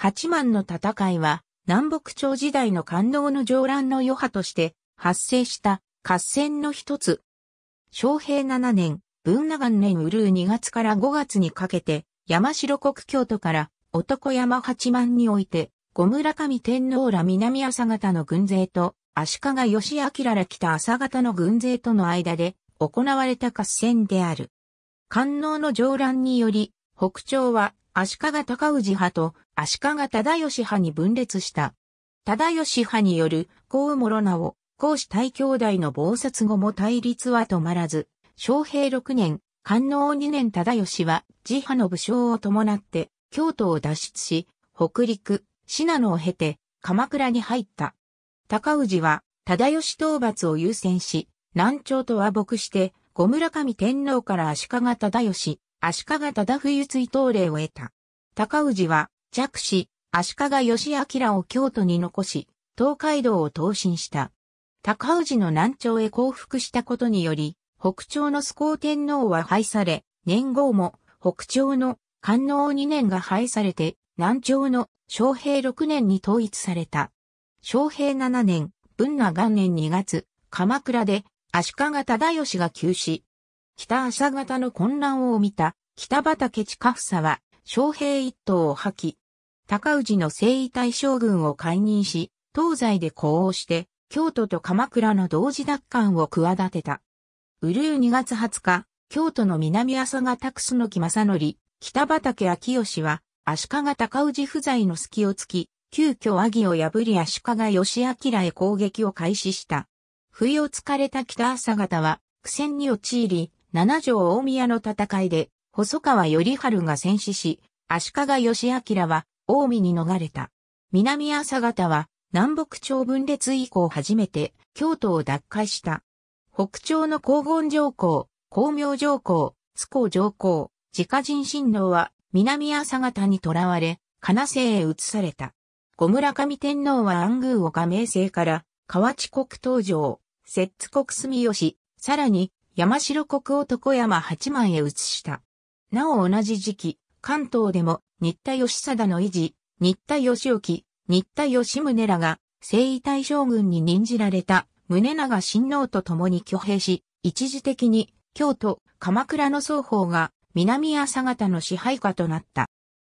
八幡の戦いは、南北朝時代の感動の上乱の余波として発生した合戦の一つ。昌平七年、文長年うるう2月から5月にかけて、山城国京都から男山八幡において、小村上天皇ら南朝方の軍勢と、足利義明ら北朝方の軍勢との間で行われた合戦である。官能の上乱により、北朝は足利高氏派と足利忠義派に分裂した。忠義派による、高諸直、孔子大兄弟の謀殺後も対立は止まらず、昌平6年、官能2年忠義は、自派の武将を伴って、京都を脱出し、北陸、信濃を経て、鎌倉に入った。高氏は、忠義討伐を優先し、南朝と和睦して、小村上天皇から足利忠義、足利忠冬追討令を得た。高氏は、弱子、足利義明を京都に残し、東海道を東進した。高氏の南朝へ降伏したことにより、北朝の須光天皇は廃され、年号も北朝の官能二年が廃されて、南朝の昌平六年に統一された。昌平七年、文那元年二月、鎌倉で足利忠義が急死。北朝方の混乱を見た北畠近房は、昌平一党を破棄。高氏の征夷大将軍を解任し、東西で呼応して、京都と鎌倉の同時奪還を企てた。うるう2月20日、京都の南朝方楠木正則、北畠秋義は、足利高氏不在の隙をつき、急遽和議を破り足利義明へ攻撃を開始した。不意をつかれた北朝方は、苦戦に陥り、七条大宮の戦いで、細川頼春が戦死し、足利義明は近江に逃れた。南朝方は南北朝分裂以降初めて京都を奪回した。北朝の黄金上皇、光明上皇、津光上皇、自家人親王は南朝方に囚われ、金瀬へ移された。小村上天皇は安宮を加盟制から、河内国東城、摂津国住吉、さらに山城国を山八幡へ移した。なお同じ時期、関東でも新田義貞の維持、新田義興、新田義宗らが、征夷大将軍に任じられた、宗長親王と共に挙兵し、一時的に、京都、鎌倉の双方が、南朝方の支配下となった。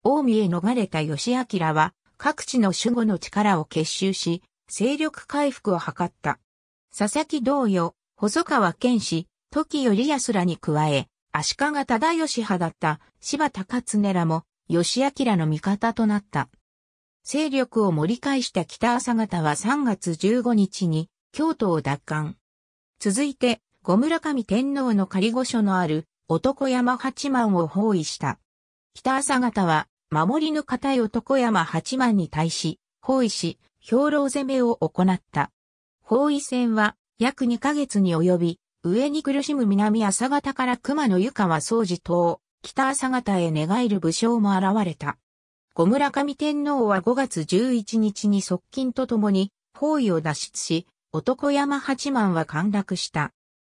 近江へ逃れた義明は、各地の守護の力を結集し、勢力回復を図った。佐々木同様、細川健氏、時頼康らに加え、足利忠義派だった柴高勝根らも義明の味方となった。勢力を盛り返した北朝方は3月15日に京都を奪還。続いて、五村上天皇の仮御所のある男山八幡を包囲した。北朝方は守りの堅い男山八幡に対し、包囲し、兵糧攻めを行った。包囲戦は約2ヶ月に及び、上に苦しむ南朝方から熊野湯川総司等。北朝方へ寝返る武将も現れた。小村上天皇は5月11日に側近と共に包囲を脱出し、男山八幡は陥落した。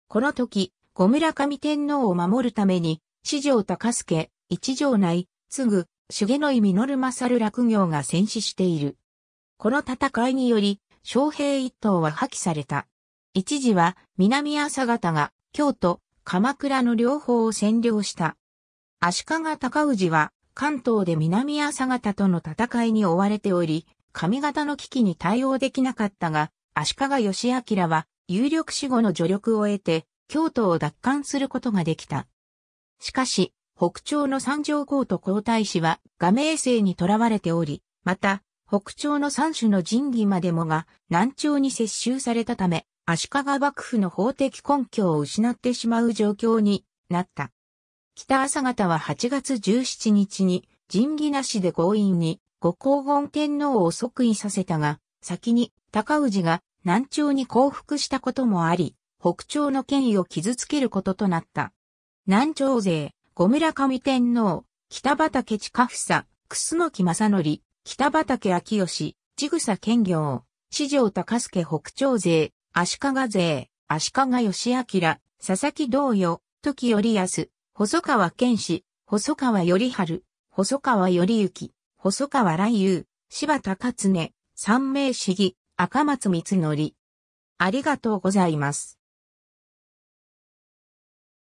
この時、小村上天皇を守るために、四条高助、一条内、継ぐ、重野井実る落行が戦死している。この戦いにより、将兵一党は破棄された。一時は南朝方が京都、鎌倉の両方を占領した。足利尊氏は、関東で南朝方との戦いに追われており、上方の危機に対応できなかったが、足利義明は、有力死後の助力を得て、京都を奪還することができた。しかし、北朝の三条公と皇太子は、画名制にとらわれており、また、北朝の三種の神器までもが、南朝に接収されたため、足利幕府の法的根拠を失ってしまう状況になった。北朝方は8月17日に、仁義なしで強引に、ご皇后天皇を即位させたが、先に、高氏が南朝に降伏したこともあり、北朝の権威を傷つけることとなった。南朝勢、五村上天皇、北畠近房、楠木正則、北畠秋義、千草兼業、四条高助北朝勢、足利勢、足利義明、佐々木道与、時頼康、細川健志、細川頼春、細川頼之、細川雷優、柴田勝根、三名市議、赤松光則。ありがとうございます。